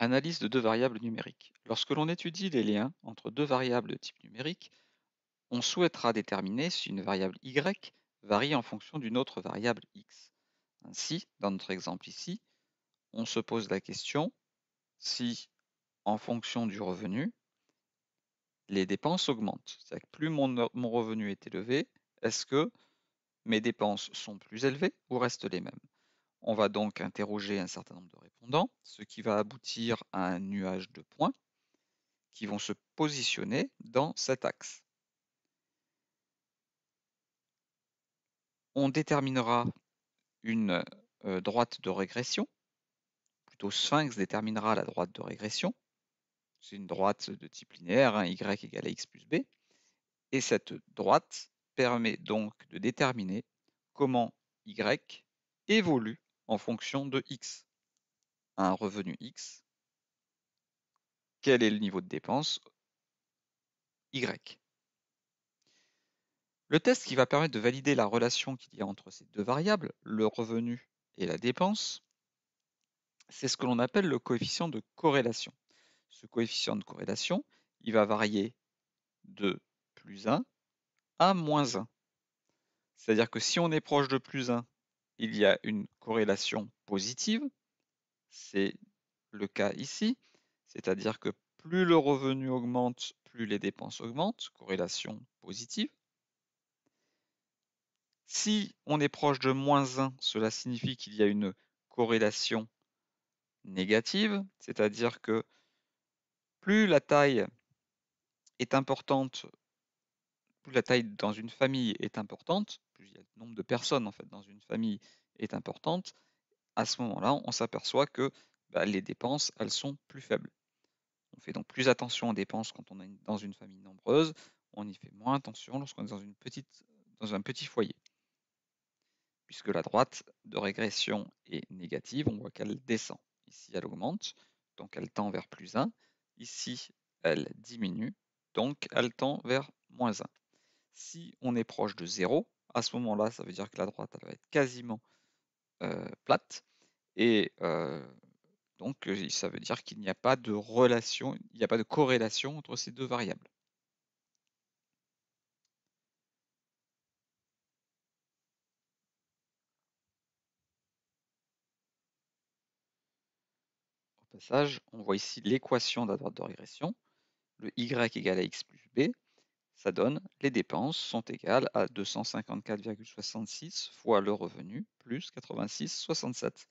Analyse de deux variables numériques. Lorsque l'on étudie les liens entre deux variables de type numérique, on souhaitera déterminer si une variable y varie en fonction d'une autre variable x. Ainsi, dans notre exemple ici, on se pose la question si, en fonction du revenu, les dépenses augmentent. C'est-à-dire que plus mon, mon revenu est élevé, est-ce que mes dépenses sont plus élevées ou restent les mêmes on va donc interroger un certain nombre de répondants, ce qui va aboutir à un nuage de points qui vont se positionner dans cet axe. On déterminera une euh, droite de régression, plutôt sphinx déterminera la droite de régression. C'est une droite de type linéaire, hein, y égale à x plus b. Et cette droite permet donc de déterminer comment y évolue en fonction de X. Un revenu X, quel est le niveau de dépense Y. Le test qui va permettre de valider la relation qu'il y a entre ces deux variables, le revenu et la dépense, c'est ce que l'on appelle le coefficient de corrélation. Ce coefficient de corrélation, il va varier de plus 1 à moins 1. C'est-à-dire que si on est proche de plus 1, il y a une corrélation positive. C'est le cas ici, c'est-à-dire que plus le revenu augmente, plus les dépenses augmentent, corrélation positive. Si on est proche de moins 1, cela signifie qu'il y a une corrélation négative, c'est-à-dire que plus la taille est importante, plus la taille dans une famille est importante, le nombre de personnes en fait dans une famille est importante, à ce moment-là, on s'aperçoit que bah, les dépenses, elles sont plus faibles. On fait donc plus attention aux dépenses quand on est dans une famille nombreuse, on y fait moins attention lorsqu'on est dans, une petite, dans un petit foyer. Puisque la droite de régression est négative, on voit qu'elle descend. Ici, elle augmente, donc elle tend vers plus 1. Ici, elle diminue, donc elle tend vers moins 1. Si on est proche de 0, à ce moment-là, ça veut dire que la droite, va être quasiment plate. Et donc, ça veut dire qu'il n'y a pas de relation, il n'y a pas de corrélation entre ces deux variables. Au passage, on voit ici l'équation de la droite de régression, le y égale à x plus b. Ça donne les dépenses sont égales à 254,66 fois le revenu plus 86,67.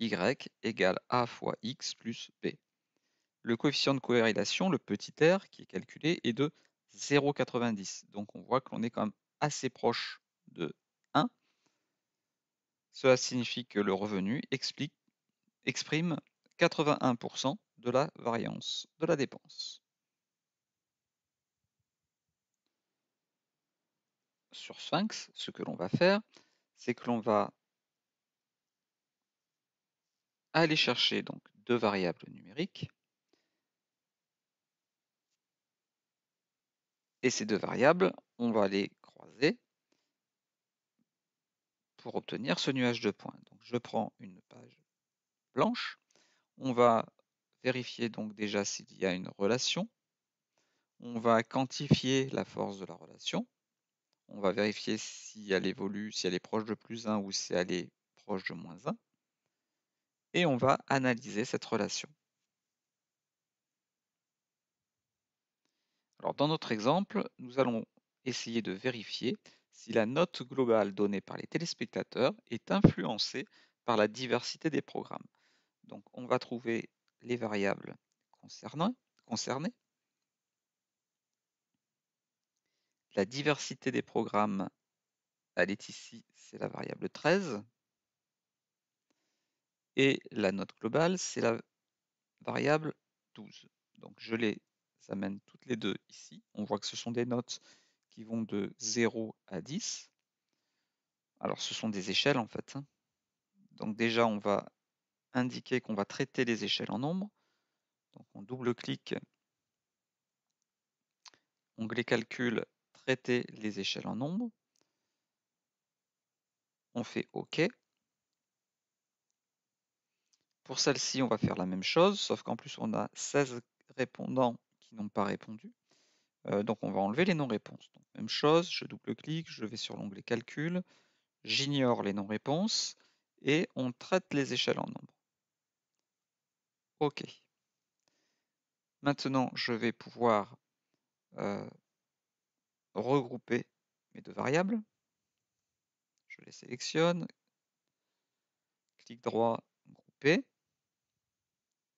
Y égale A fois X plus B. Le coefficient de corrélation, le petit r, qui est calculé, est de 0,90. Donc on voit que l'on est quand même assez proche de 1. Cela signifie que le revenu exprime 81% de la variance de la dépense. sur Sphinx, ce que l'on va faire, c'est que l'on va aller chercher donc deux variables numériques. Et ces deux variables, on va les croiser pour obtenir ce nuage de points. Donc je prends une page blanche. On va vérifier donc déjà s'il y a une relation. On va quantifier la force de la relation on va vérifier si elle évolue, si elle est proche de plus 1 ou si elle est proche de moins 1. Et on va analyser cette relation. Alors dans notre exemple, nous allons essayer de vérifier si la note globale donnée par les téléspectateurs est influencée par la diversité des programmes. Donc on va trouver les variables concernées, La diversité des programmes, elle est ici, c'est la variable 13. Et la note globale, c'est la variable 12. Donc je les amène toutes les deux ici. On voit que ce sont des notes qui vont de 0 à 10. Alors ce sont des échelles en fait. Hein. Donc déjà on va indiquer qu'on va traiter les échelles en nombre. Donc on double-clique, les calcul, traiter les échelles en nombre. On fait OK. Pour celle-ci, on va faire la même chose, sauf qu'en plus, on a 16 répondants qui n'ont pas répondu. Euh, donc, on va enlever les non-réponses. Même chose, je double-clique, je vais sur l'onglet Calcul, j'ignore les non-réponses et on traite les échelles en nombre. OK. Maintenant, je vais pouvoir euh, regrouper mes deux variables. Je les sélectionne, clic droit, grouper,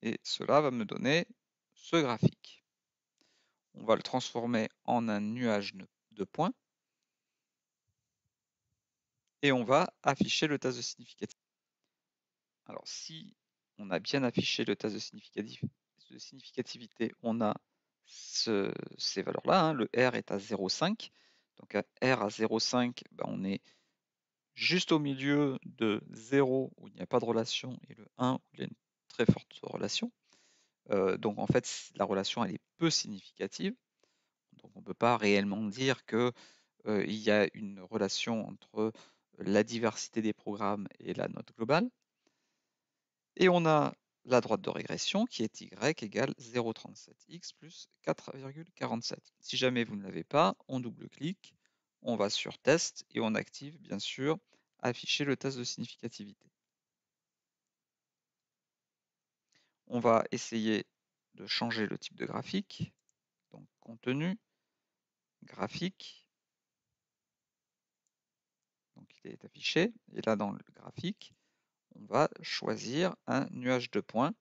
et cela va me donner ce graphique. On va le transformer en un nuage de points, et on va afficher le tas de significativité. Alors si on a bien affiché le tas de significativité, on a ces valeurs-là. Hein. Le R est à 0,5. Donc à R à 0,5, bah, on est juste au milieu de 0 où il n'y a pas de relation et le 1 où il y a une très forte relation. Euh, donc en fait, la relation elle est peu significative. Donc on ne peut pas réellement dire qu'il euh, y a une relation entre la diversité des programmes et la note globale. Et on a la droite de régression qui est y égale 0,37x plus 4,47. Si jamais vous ne l'avez pas, on double-clique, on va sur test et on active bien sûr afficher le test de significativité. On va essayer de changer le type de graphique, donc contenu, graphique, donc il est affiché, et là dans le graphique, on va choisir un nuage de points.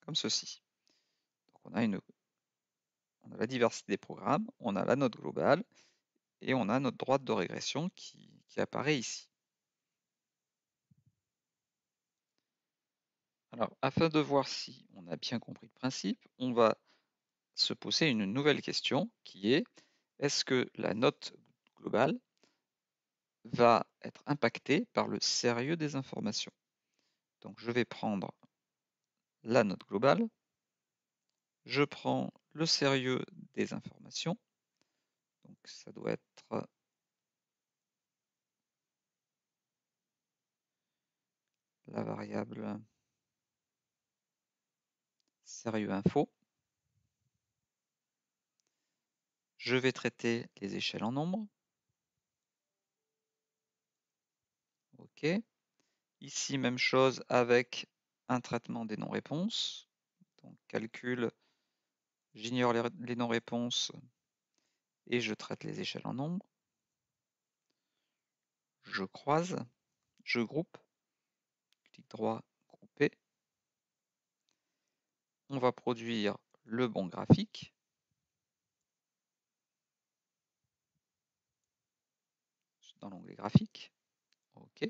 Comme ceci. on a la diversité des programmes, on a la note globale et on a notre droite de régression qui, qui apparaît ici. Alors, afin de voir si on a bien compris le principe, on va se poser une nouvelle question qui est est-ce que la note globale va être impactée par le sérieux des informations Donc je vais prendre la note globale, je prends le sérieux des informations, donc ça doit être la variable sérieux info. Je vais traiter les échelles en nombre. OK. Ici, même chose avec un traitement des non-réponses. Donc, calcul, j'ignore les, non-réponses et je traite les échelles en nombre. Je croise, je groupe, clique droit, grouper. On va produire le bon graphique. dans l'onglet graphique. OK.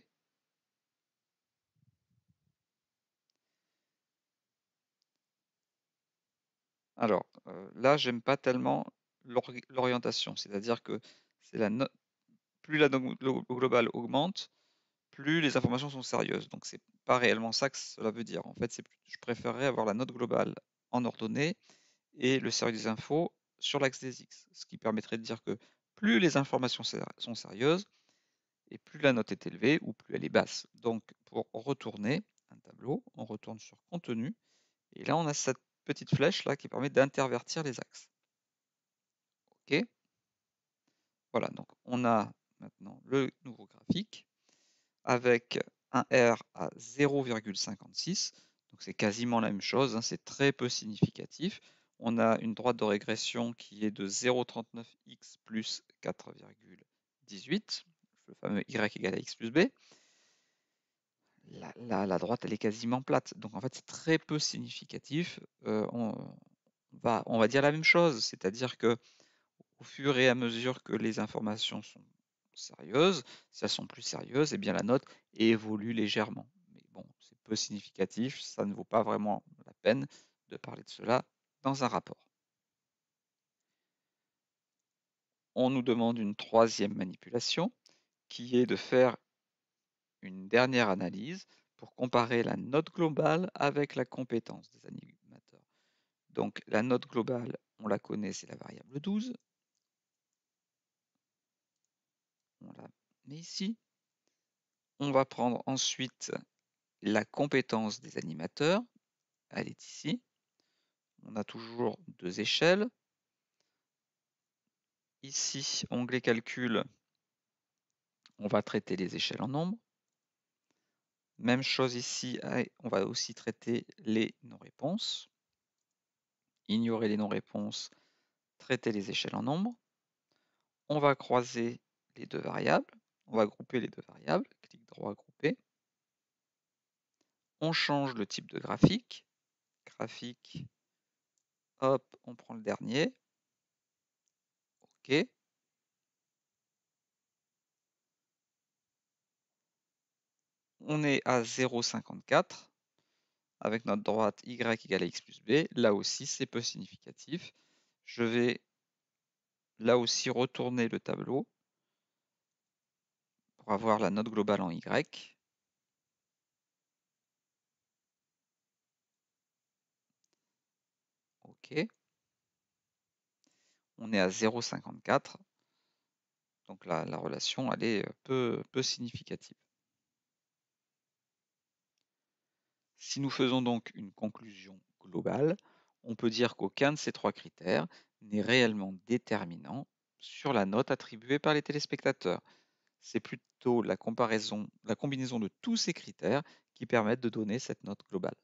Alors, là, euh, là, j'aime pas tellement l'orientation, c'est-à-dire que la plus la note globale augmente, plus les informations sont sérieuses. Donc, c'est pas réellement ça que cela veut dire. En fait, je préférerais avoir la note globale en ordonnée et le sérieux des infos sur l'axe des X, ce qui permettrait de dire que plus les informations sont sérieuses, et plus la note est élevée ou plus elle est basse. Donc pour retourner un tableau, on retourne sur contenu. Et là, on a cette petite flèche là qui permet d'intervertir les axes. OK. Voilà, donc on a maintenant le nouveau graphique avec un R à 0,56. Donc c'est quasiment la même chose, hein, c'est très peu significatif. On a une droite de régression qui est de 0,39x plus 4,18 le fameux y égale à x plus b, la, droite elle est quasiment plate. Donc en fait c'est très peu significatif. Euh, on, va, on va dire la même chose, c'est-à-dire que au fur et à mesure que les informations sont sérieuses, si elles sont plus sérieuses, eh bien la note évolue légèrement. Mais bon, c'est peu significatif, ça ne vaut pas vraiment la peine de parler de cela dans un rapport. On nous demande une troisième manipulation qui est de faire une dernière analyse pour comparer la note globale avec la compétence des animateurs. Donc la note globale, on la connaît, c'est la variable 12. On la met ici. On va prendre ensuite la compétence des animateurs. Elle est ici. On a toujours deux échelles. Ici, onglet calcul, on va traiter les échelles en nombre. Même chose ici, on va aussi traiter les non-réponses. Ignorer les non-réponses, traiter les échelles en nombre. On va croiser les deux variables. On va grouper les deux variables. Clic droit, grouper. On change le type de graphique. Graphique, hop, on prend le dernier. OK. on est à 0,54 avec notre droite y égale à x plus b. Là aussi, c'est peu significatif. Je vais là aussi retourner le tableau pour avoir la note globale en y. OK. On est à 0,54. Donc la, la relation, elle est euh, peu significative. Si nous faisons donc une conclusion globale, on peut dire qu'aucun de ces trois critères n'est réellement déterminant sur la note attribuée par les téléspectateurs. C'est plutôt la, comparaison, la combinaison de tous ces critères qui permettent de donner cette note globale.